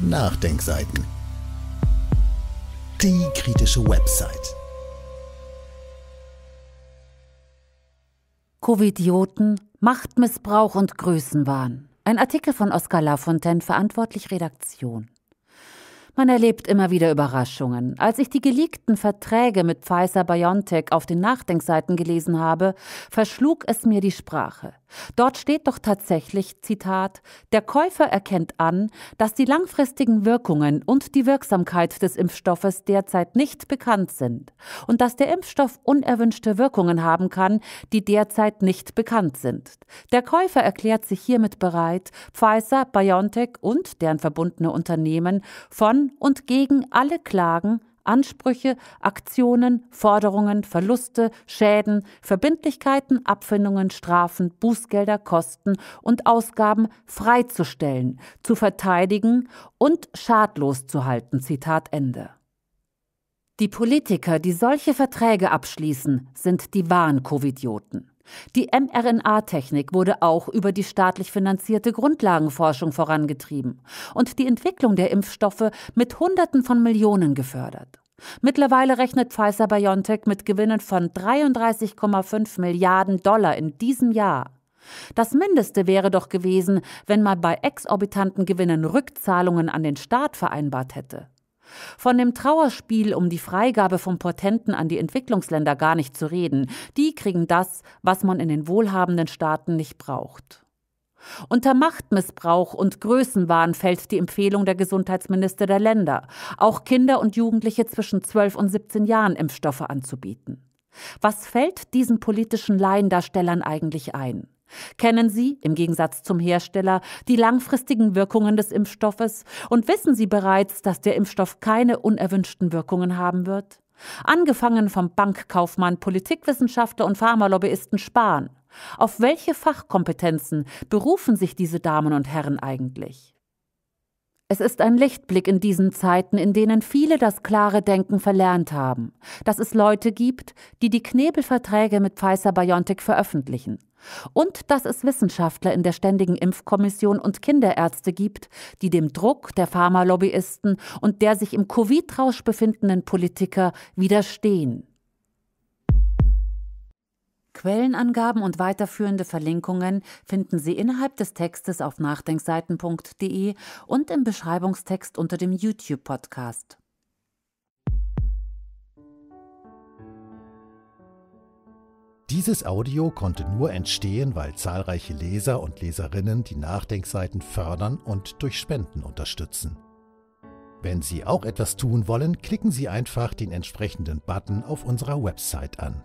Nachdenkseiten. Die kritische Website. Covidioten, Machtmissbrauch und Größenwahn. Ein Artikel von Oskar Lafontaine, verantwortlich Redaktion. Man erlebt immer wieder Überraschungen. Als ich die geleakten Verträge mit Pfizer BioNTech auf den Nachdenkseiten gelesen habe, verschlug es mir die Sprache. Dort steht doch tatsächlich, Zitat, der Käufer erkennt an, dass die langfristigen Wirkungen und die Wirksamkeit des Impfstoffes derzeit nicht bekannt sind und dass der Impfstoff unerwünschte Wirkungen haben kann, die derzeit nicht bekannt sind. Der Käufer erklärt sich hiermit bereit, Pfizer, BioNTech und deren verbundene Unternehmen von und gegen alle Klagen, Ansprüche, Aktionen, Forderungen, Verluste, Schäden, Verbindlichkeiten, Abfindungen, Strafen, Bußgelder, Kosten und Ausgaben freizustellen, zu verteidigen und schadlos zu halten. Zitat Ende. Die Politiker, die solche Verträge abschließen, sind die wahren Covidioten. Die mRNA-Technik wurde auch über die staatlich finanzierte Grundlagenforschung vorangetrieben und die Entwicklung der Impfstoffe mit Hunderten von Millionen gefördert. Mittlerweile rechnet Pfizer BioNTech mit Gewinnen von 33,5 Milliarden Dollar in diesem Jahr. Das Mindeste wäre doch gewesen, wenn man bei exorbitanten Gewinnen Rückzahlungen an den Staat vereinbart hätte. Von dem Trauerspiel um die Freigabe von Portenten an die Entwicklungsländer gar nicht zu reden. Die kriegen das, was man in den wohlhabenden Staaten nicht braucht. Unter Machtmissbrauch und Größenwahn fällt die Empfehlung der Gesundheitsminister der Länder, auch Kinder und Jugendliche zwischen 12 und 17 Jahren Impfstoffe anzubieten. Was fällt diesen politischen Laiendarstellern eigentlich ein? Kennen Sie, im Gegensatz zum Hersteller, die langfristigen Wirkungen des Impfstoffes und wissen Sie bereits, dass der Impfstoff keine unerwünschten Wirkungen haben wird? Angefangen vom Bankkaufmann, Politikwissenschaftler und Pharmalobbyisten Spahn. Auf welche Fachkompetenzen berufen sich diese Damen und Herren eigentlich? Es ist ein Lichtblick in diesen Zeiten, in denen viele das klare Denken verlernt haben, dass es Leute gibt, die die Knebelverträge mit Pfizer Biontech veröffentlichen. Und dass es Wissenschaftler in der Ständigen Impfkommission und Kinderärzte gibt, die dem Druck der Pharmalobbyisten und der sich im Covid-Rausch befindenden Politiker widerstehen. Quellenangaben und weiterführende Verlinkungen finden Sie innerhalb des Textes auf nachdenkseiten.de und im Beschreibungstext unter dem YouTube-Podcast. Dieses Audio konnte nur entstehen, weil zahlreiche Leser und Leserinnen die Nachdenkseiten fördern und durch Spenden unterstützen. Wenn Sie auch etwas tun wollen, klicken Sie einfach den entsprechenden Button auf unserer Website an.